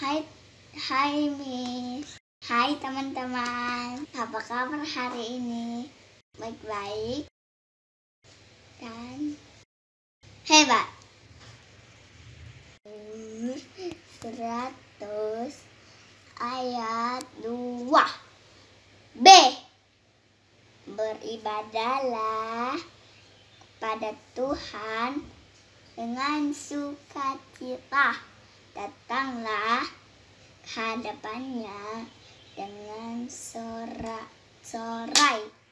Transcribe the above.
Hai, hai Miss. Hai teman-teman. Apa kabar hari ini? Baik-baik dan hebat. Seratus ayat dua B beribadalah pada Tuhan dengan sukacita hadapannya dengan sorak sorai.